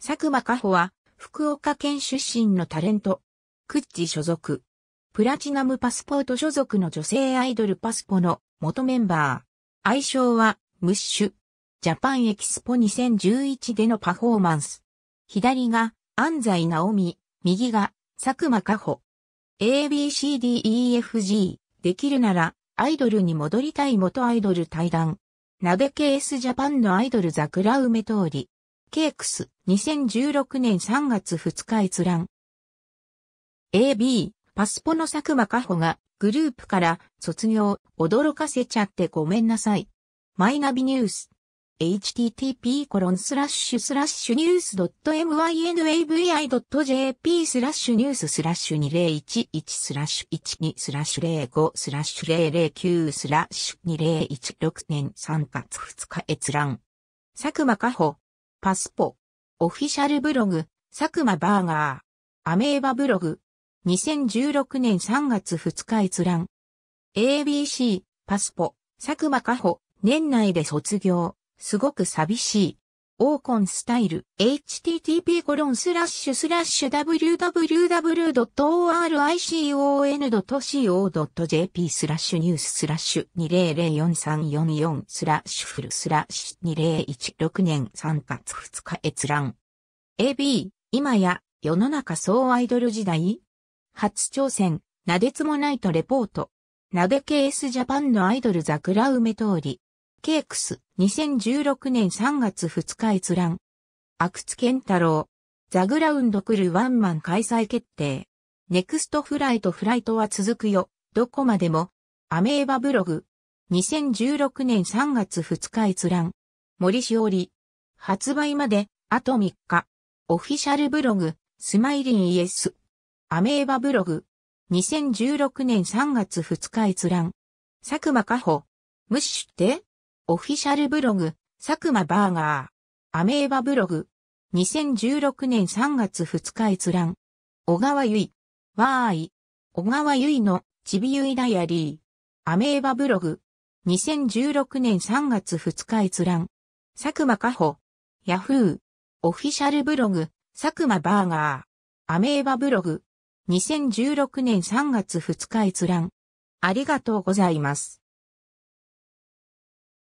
佐久間加穂は、福岡県出身のタレント。クッチ所属。プラチナムパスポート所属の女性アイドルパスポの元メンバー。愛称は、ムッシュ。ジャパンエキスポ2011でのパフォーマンス。左が、安西直美、右が、佐久間加穂。ABCDEFG、できるなら、アイドルに戻りたい元アイドル対談。鍋ケースジャパンのアイドル桜梅通り。ケークス。2016年3月2日閲覧。AB、パスポの佐久間加穂がグループから卒業、驚かせちゃってごめんなさい。マイナビニュース。http コロンスラッシュスラッシュニュース .mynavi.jp スラッシュニューススラッシュ2011スラッシュ12スラッシュ05スラッシュ009スラッシュ2016年3月2日閲覧。佐久間加穂。パスポ。オフィシャルブログ、佐久間バーガー。アメーバブログ。2016年3月2日閲覧。ABC、パスポ、佐久間加穂、年内で卒業。すごく寂しい。オーコンスタイル、http://www.oricon.co.jp スラッシュニューススラッシュ2 0 0 4 3 4 4スラッシュフルスラッシュ2016年3月2日閲覧。AB、今や世の中総アイドル時代初挑戦、なでつもないとレポート。なでケースジャパンのアイドル桜梅通り。ケークス、2016年3月2日閲覧。阿久津健太郎。ザグラウンド来るワンマン開催決定。ネクストフライトフライトは続くよ。どこまでも。アメーバブログ。2016年3月2日閲覧。森しおり。発売まで、あと3日。オフィシャルブログ、スマイリンイエス。アメーバブログ。2016年3月2日閲覧。佐久間加穂。無視してオフィシャルブログ、佐久間バーガー。アメーバブログ。2016年3月2日閲覧。小川ゆい。わーい。小川ゆいの、ちびゆいダイアリー。アメーバブログ。2016年3月2日閲覧。佐久間かほ。ヤフー。オフィシャルブログ、佐久間バーガー。アメーバブログ。2016年3月2日閲覧。ありがとうございます。